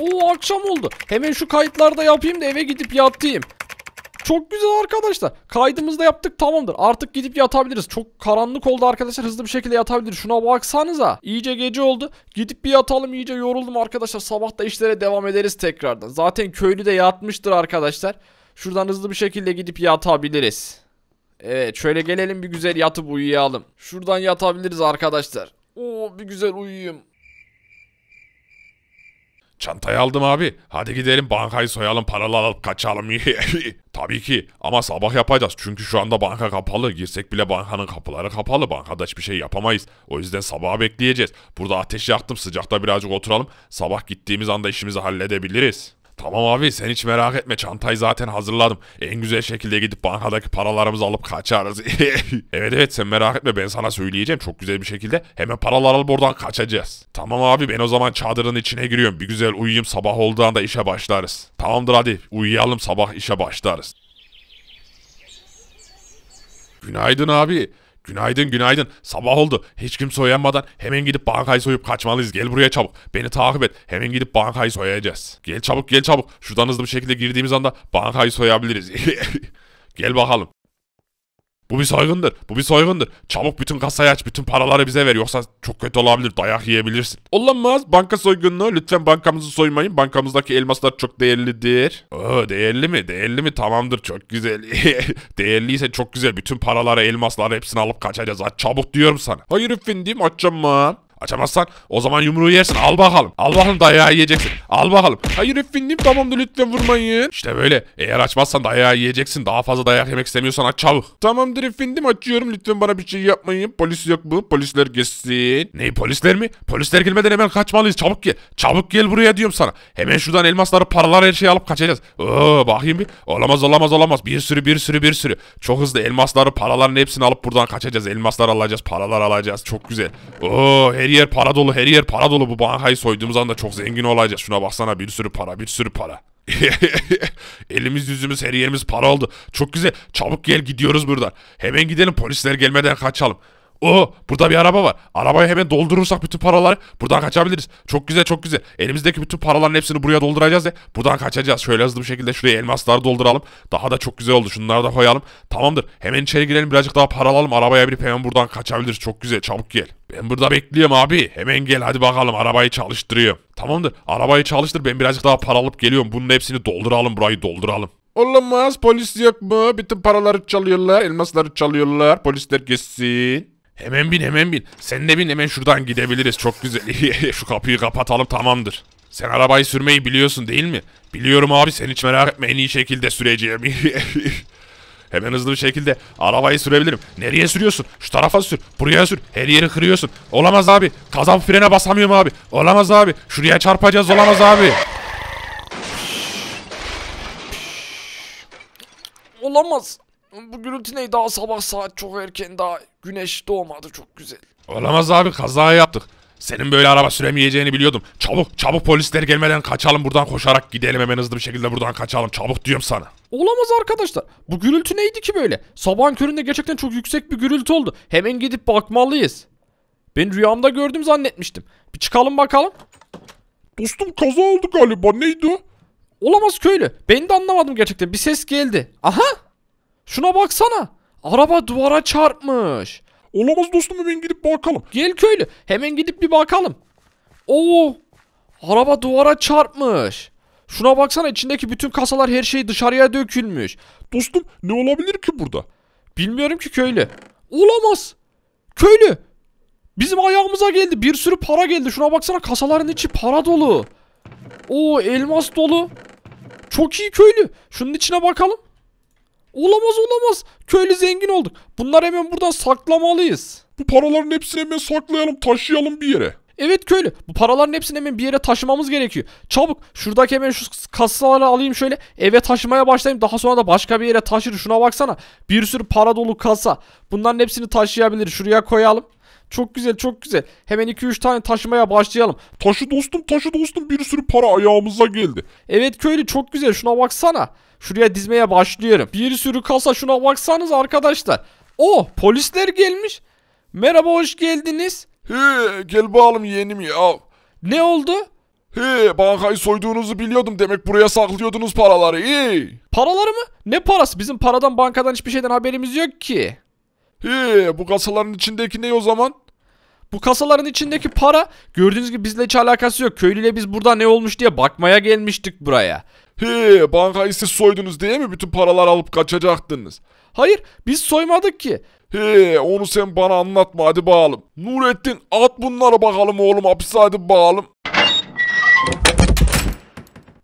Oo akşam oldu. Hemen şu kayıtlarda yapayım da eve gidip yatayım. Çok güzel arkadaşlar. Kaydımızı da yaptık tamamdır. Artık gidip yatabiliriz. Çok karanlık oldu arkadaşlar. Hızlı bir şekilde yatabiliriz. Şuna baksanıza. İyice gece oldu. Gidip bir yatalım. İyice yoruldum arkadaşlar. Sabah da işlere devam ederiz tekrardan. Zaten köylü de yatmıştır arkadaşlar. Şuradan hızlı bir şekilde gidip yatabiliriz. Evet şöyle gelelim bir güzel yatıp uyuyalım. Şuradan yatabiliriz arkadaşlar. Oo bir güzel uyuyayım. Çantayı aldım abi. Hadi gidelim bankayı soyalım paralar alıp kaçalım. Tabii ki ama sabah yapacağız. Çünkü şu anda banka kapalı. Girsek bile bankanın kapıları kapalı. Bankada hiçbir şey yapamayız. O yüzden sabaha bekleyeceğiz. Burada ateş yaktım sıcakta birazcık oturalım. Sabah gittiğimiz anda işimizi halledebiliriz. Tamam abi sen hiç merak etme çantayı zaten hazırladım. En güzel şekilde gidip bankadaki paralarımızı alıp kaçarız. evet evet sen merak etme ben sana söyleyeceğim çok güzel bir şekilde. Hemen paralar alıp oradan kaçacağız. Tamam abi ben o zaman çadırın içine giriyorum. Bir güzel uyuyayım sabah olduğunda işe başlarız. Tamamdır hadi uyuyalım sabah işe başlarız. Günaydın abi. Günaydın günaydın. Sabah oldu. Hiç kimse uyanmadan hemen gidip bankayı soyup kaçmalıyız. Gel buraya çabuk. Beni takip et. Hemen gidip bankayı soyacağız. Gel çabuk gel çabuk. Şuradan hızlı bir şekilde girdiğimiz anda bankayı soyabiliriz. gel bakalım. Bu bir soygundur. Bu bir soygundur. Çabuk bütün kasayı aç, bütün paraları bize ver. Yoksa çok kötü olabilir, dayak yiyebilirsin. Olamaz. Banka soygunluğu. Lütfen bankamızı soymayın. Bankamızdaki elmaslar çok değerlidir. Oo, değerli mi? Değerli mi? Tamamdır. Çok güzel. Değerliyse çok güzel. Bütün paraları, elmasları hepsini alıp kaçacağız. Aç çabuk diyorum sana. Hayır efendim, açamam. Açamazsan o zaman yumruğu yersin. Al bakalım. Al bakalım dayağı yiyeceksin. Al bakalım. Hayır efendim tamamdır lütfen vurmayın. İşte böyle. Eğer açmazsan dayağı yiyeceksin. Daha fazla dayak yemek istemiyorsan aç çabuk. Tamamdır efendim açıyorum. Lütfen bana bir şey yapmayın. Polis yok mu? Polisler gelsin. Ne polisler mi? Polisler gelmeden hemen kaçmalıyız. Çabuk gel. Çabuk gel buraya diyorum sana. Hemen şuradan elmasları, paraları her şeyi alıp kaçacağız. Oo bakayım bir. Olamaz olamaz olamaz. Bir sürü bir sürü bir sürü. Çok hızlı elmasları, paraların hepsini alıp buradan kaçacağız. Elmaslar alacağız, paralar alacağız. Çok güzel. Oo hey her yer para dolu her yer para dolu bu bankayı soyduğumuz anda çok zengin olacağız. Şuna baksana bir sürü para bir sürü para. Elimiz yüzümüz her yerimiz para oldu. Çok güzel çabuk gel gidiyoruz buradan. Hemen gidelim polisler gelmeden kaçalım. Oo oh, burada bir araba var. Arabayı hemen doldurursak bütün paraları buradan kaçabiliriz. Çok güzel çok güzel. Elimizdeki bütün paraların hepsini buraya dolduracağız ve buradan kaçacağız. Şöyle hızlı bir şekilde şuraya elmasları dolduralım. Daha da çok güzel oldu. Şunları da koyalım. Tamamdır. Hemen içeri girelim birazcık daha para alalım. Arabaya binip hemen buradan kaçabiliriz. Çok güzel çabuk gel. Ben burada bekliyorum abi. Hemen gel hadi bakalım arabayı çalıştırıyorum. Tamamdır. Arabayı çalıştır ben birazcık daha para alıp geliyorum. Bunun hepsini dolduralım burayı dolduralım. Olamaz polis yok mu? Bütün paraları çalıyorlar, elmasları çalıyorlar. Polisler gitsin. Hemen bin hemen bin. Sen de bin hemen şuradan gidebiliriz. Çok güzel. Şu kapıyı kapatalım tamamdır. Sen arabayı sürmeyi biliyorsun değil mi? Biliyorum abi sen hiç merak etme en iyi şekilde süreceğim. Hemen hızlı bir şekilde arabayı sürebilirim. Nereye sürüyorsun? Şu tarafa sür. Buraya sür. Her yeri kırıyorsun. Olamaz abi. Kazan frene basamıyorum abi. Olamaz abi. Şuraya çarpacağız olamaz abi. Olamaz. Bu gürültü ne? Daha sabah saat çok erken daha güneş doğmadı çok güzel. Olamaz abi kaza yaptık. Senin böyle araba süremeyeceğini biliyordum. Çabuk çabuk polisler gelmeden kaçalım buradan koşarak gidelim hemen hızlı bir şekilde buradan kaçalım. Çabuk diyorum sana. Olamaz arkadaşlar. Bu gürültü neydi ki böyle? Sabahın köründe gerçekten çok yüksek bir gürültü oldu. Hemen gidip bakmalıyız. Ben rüyamda gördüm zannetmiştim. Bir çıkalım bakalım. Dostum kaza oldu galiba neydi o? Olamaz köylü. Ben de anlamadım gerçekten. Bir ses geldi. Aha Şuna baksana. Araba duvara çarpmış. Olamaz dostum hemen gidip bakalım. Gel köylü hemen gidip bir bakalım. Oo. Araba duvara çarpmış. Şuna baksana içindeki bütün kasalar her şey dışarıya dökülmüş. Dostum ne olabilir ki burada? Bilmiyorum ki köylü. Olamaz. Köylü. Bizim ayağımıza geldi. Bir sürü para geldi. Şuna baksana kasaların içi para dolu. Oo elmas dolu. Çok iyi köylü. Şunun içine bakalım. Olamaz olamaz. Köylü zengin olduk. Bunları hemen buradan saklamalıyız. Bu paraların hepsini hemen saklayalım taşıyalım bir yere. Evet köylü bu paraların hepsini hemen bir yere taşımamız gerekiyor. Çabuk şuradaki hemen şu kasaları alayım şöyle eve taşımaya başlayayım. Daha sonra da başka bir yere taşır şuna baksana. Bir sürü para dolu kasa. Bunların hepsini taşıyabilir şuraya koyalım. Çok güzel çok güzel. Hemen 2-3 tane taşımaya başlayalım. Taşı dostum taşı dostum bir sürü para ayağımıza geldi. Evet köylü çok güzel şuna baksana. Şuraya dizmeye başlıyorum. Bir sürü kasa şuna baksanız arkadaşlar. O, polisler gelmiş. Merhaba hoş geldiniz. He gel bakalım yeğenim ya. Ne oldu? He bankayı soyduğunuzu biliyordum demek buraya saklıyordunuz paraları. He. Paraları mı? Ne parası? Bizim paradan bankadan hiçbir şeyden haberimiz yok ki. He bu kasaların içindeki ne o zaman? Bu kasaların içindeki para gördüğünüz gibi bizle hiç alakası yok. Köylüyle biz burada ne olmuş diye bakmaya gelmiştik buraya. He bankayı siz soydunuz diye mi bütün paralar alıp kaçacaktınız? Hayır biz soymadık ki. He onu sen bana anlatma hadi bağalım. Nurettin at bunlara bakalım oğlum hapse hadi bağalım.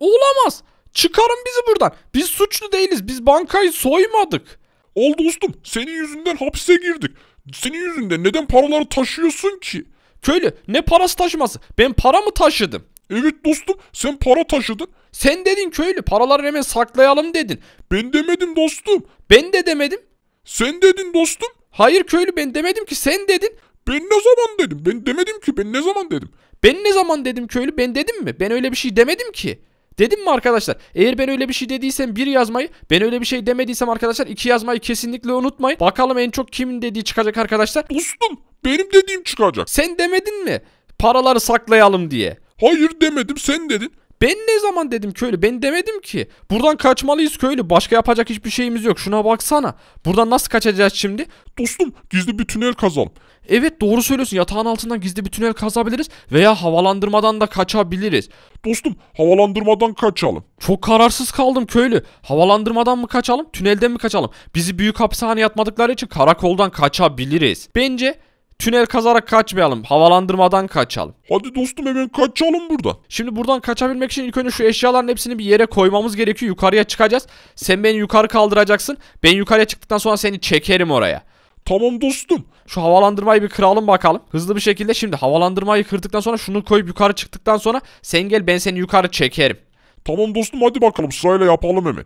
Olamaz. Çıkarın bizi buradan. Biz suçlu değiliz. Biz bankayı soymadık. Ol dostum senin yüzünden hapse girdik. Senin yüzünden neden paraları taşıyorsun ki? Köylü ne parası taşıması? Ben para mı taşıdım? Evet dostum sen para taşıdın. Sen dedin köylü paraları hemen saklayalım dedin. Ben demedim dostum. Ben de demedim. Sen dedin dostum. Hayır köylü ben demedim ki sen dedin. Ben ne zaman dedim? Ben demedim ki ben ne zaman dedim? Ben ne zaman dedim köylü ben dedim mi? Ben öyle bir şey demedim ki. Dedim mi arkadaşlar? Eğer ben öyle bir şey dediysem bir yazmayı, ben öyle bir şey demediysem arkadaşlar iki yazmayı kesinlikle unutmayın. Bakalım en çok kimin dediği çıkacak arkadaşlar. Dostum benim dediğim çıkacak. Sen demedin mi? Paraları saklayalım diye. Hayır demedim sen dedin. Ben ne zaman dedim köylü? Ben demedim ki. Buradan kaçmalıyız köylü. Başka yapacak hiçbir şeyimiz yok. Şuna baksana. Buradan nasıl kaçacağız şimdi? Dostum gizli bir tünel kazalım. Evet doğru söylüyorsun yatağın altından gizli bir tünel kazabiliriz veya havalandırmadan da kaçabiliriz. Dostum havalandırmadan kaçalım. Çok kararsız kaldım köylü. Havalandırmadan mı kaçalım tünelden mi kaçalım? Bizi büyük hapishaneye atmadıkları için karakoldan kaçabiliriz. Bence tünel kazarak kaçmayalım. Havalandırmadan kaçalım. Hadi dostum hemen kaçalım buradan. Şimdi buradan kaçabilmek için ilk önce şu eşyaların hepsini bir yere koymamız gerekiyor. Yukarıya çıkacağız. Sen beni yukarı kaldıracaksın. Ben yukarıya çıktıktan sonra seni çekerim oraya. Tamam dostum. Şu havalandırmayı bir kıralım bakalım. Hızlı bir şekilde şimdi havalandırmayı kırdıktan sonra şunu koyup yukarı çıktıktan sonra sen gel ben seni yukarı çekerim. Tamam dostum hadi bakalım sırayla yapalım hemen.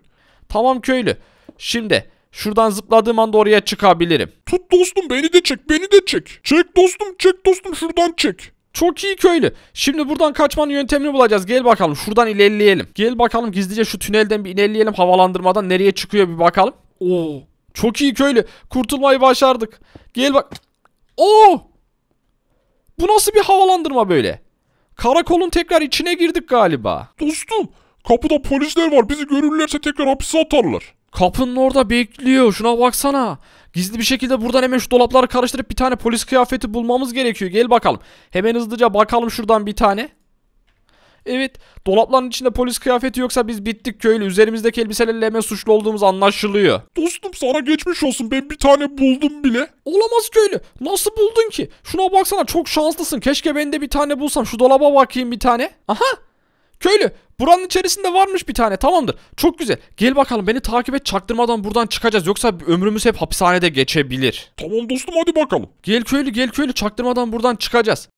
Tamam köylü. Şimdi şuradan zıpladığım anda oraya çıkabilirim. Tut dostum beni de çek beni de çek. Çek dostum çek dostum şuradan çek. Çok iyi köylü. Şimdi buradan kaçmanın yöntemini bulacağız. Gel bakalım şuradan ilerleyelim. Gel bakalım gizlice şu tünelden bir ilerleyelim havalandırmadan. Nereye çıkıyor bir bakalım. Oo çok iyi köylü. Kurtulmayı başardık. Gel bak. Oo! Bu nasıl bir havalandırma böyle? Karakolun tekrar içine girdik galiba. Dostum, kapıda polisler var. Bizi görürlerse tekrar hapise atarlar. Kapının orada bekliyor. Şuna baksana. Gizli bir şekilde buradan hemen şu dolapları karıştırıp bir tane polis kıyafeti bulmamız gerekiyor. Gel bakalım. Hemen hızlıca bakalım şuradan bir tane. Evet dolapların içinde polis kıyafeti yoksa biz bittik köylü. Üzerimizdeki elbiselerle hemen suçlu olduğumuz anlaşılıyor. Dostum sana geçmiş olsun ben bir tane buldum bile. Olamaz köylü. Nasıl buldun ki? Şuna baksana çok şanslısın. Keşke ben de bir tane bulsam. Şu dolaba bakayım bir tane. Aha. Köylü buranın içerisinde varmış bir tane tamamdır. Çok güzel. Gel bakalım beni takip et çaktırmadan buradan çıkacağız. Yoksa ömrümüz hep hapishanede geçebilir. Tamam dostum hadi bakalım. Gel köylü gel köylü çaktırmadan buradan çıkacağız.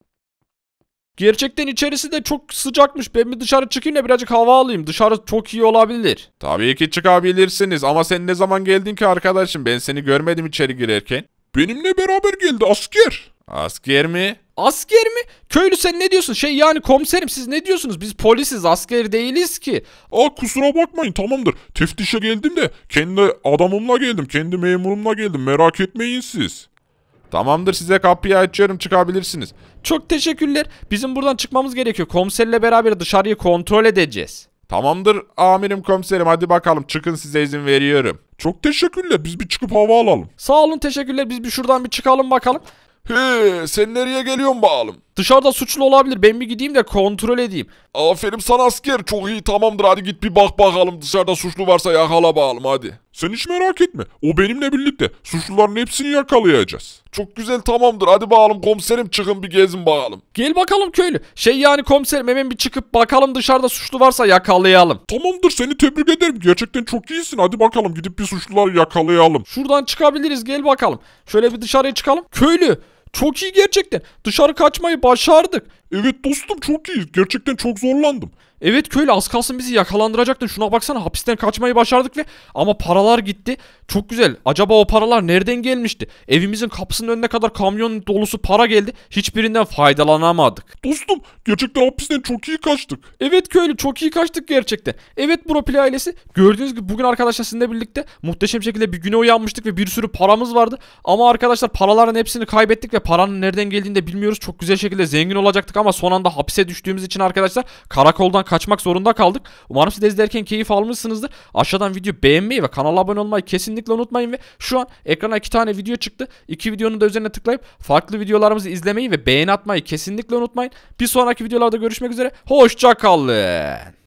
Gerçekten içerisi de çok sıcakmış. Ben bir dışarı çıkayım da birazcık hava alayım. Dışarı çok iyi olabilir. Tabii ki çıkabilirsiniz ama sen ne zaman geldin ki arkadaşım? Ben seni görmedim içeri girerken. Benimle beraber geldi asker. Asker mi? Asker mi? Köylü sen ne diyorsun? Şey yani komiserim siz ne diyorsunuz? Biz polisiz asker değiliz ki. Aa kusura bakmayın tamamdır. Teftişe geldim de kendi adamımla geldim. Kendi memurumla geldim. Merak etmeyin siz. Tamamdır size kapıyı açıyorum çıkabilirsiniz. Çok teşekkürler. Bizim buradan çıkmamız gerekiyor. Komiserle beraber dışarıyı kontrol edeceğiz. Tamamdır amirim komiserim hadi bakalım çıkın size izin veriyorum. Çok teşekkürler biz bir çıkıp hava alalım. Sağ olun teşekkürler biz bir şuradan bir çıkalım bakalım. He sen nereye geliyorsun bağlım? Dışarıda suçlu olabilir. Ben bir gideyim de kontrol edeyim. Aferin sana asker. Çok iyi tamamdır. Hadi git bir bak bakalım dışarıda suçlu varsa yakala bakalım hadi. Sen hiç merak etme. O benimle birlikte. Suçluların hepsini yakalayacağız. Çok güzel tamamdır. Hadi bakalım komiserim çıkın bir gezin bakalım. Gel bakalım köylü. Şey yani komiserim hemen bir çıkıp bakalım dışarıda suçlu varsa yakalayalım. Tamamdır seni tebrik ederim. Gerçekten çok iyisin. Hadi bakalım gidip bir suçluları yakalayalım. Şuradan çıkabiliriz gel bakalım. Şöyle bir dışarıya çıkalım. Köylü çok iyi gerçekten. Dışarı kaçmayı başardık. Evet dostum çok iyi. Gerçekten çok zorlandım. Evet köylü az kalsın bizi yakalandıracaktın. Şuna baksana hapisten kaçmayı başardık ve ama paralar gitti. Çok güzel. Acaba o paralar nereden gelmişti? Evimizin kapısının önüne kadar kamyon dolusu para geldi. Hiçbirinden faydalanamadık. Dostum gerçekten hapisten çok iyi kaçtık. Evet köylü çok iyi kaçtık gerçekten. Evet Bropil ailesi gördüğünüz gibi bugün arkadaşlar sizinle birlikte muhteşem şekilde bir güne uyanmıştık ve bir sürü paramız vardı. Ama arkadaşlar paraların hepsini kaybettik ve paranın nereden geldiğini de bilmiyoruz. Çok güzel şekilde zengin olacaktık ama ama son anda hapise düştüğümüz için arkadaşlar karakoldan kaçmak zorunda kaldık. Umarım siz de izlerken keyif almışsınızdır. Aşağıdan video beğenmeyi ve kanala abone olmayı kesinlikle unutmayın ve şu an ekrana iki tane video çıktı. İki videonun da üzerine tıklayıp farklı videolarımızı izlemeyi ve beğeni atmayı kesinlikle unutmayın. Bir sonraki videolarda görüşmek üzere. Hoşçakalın.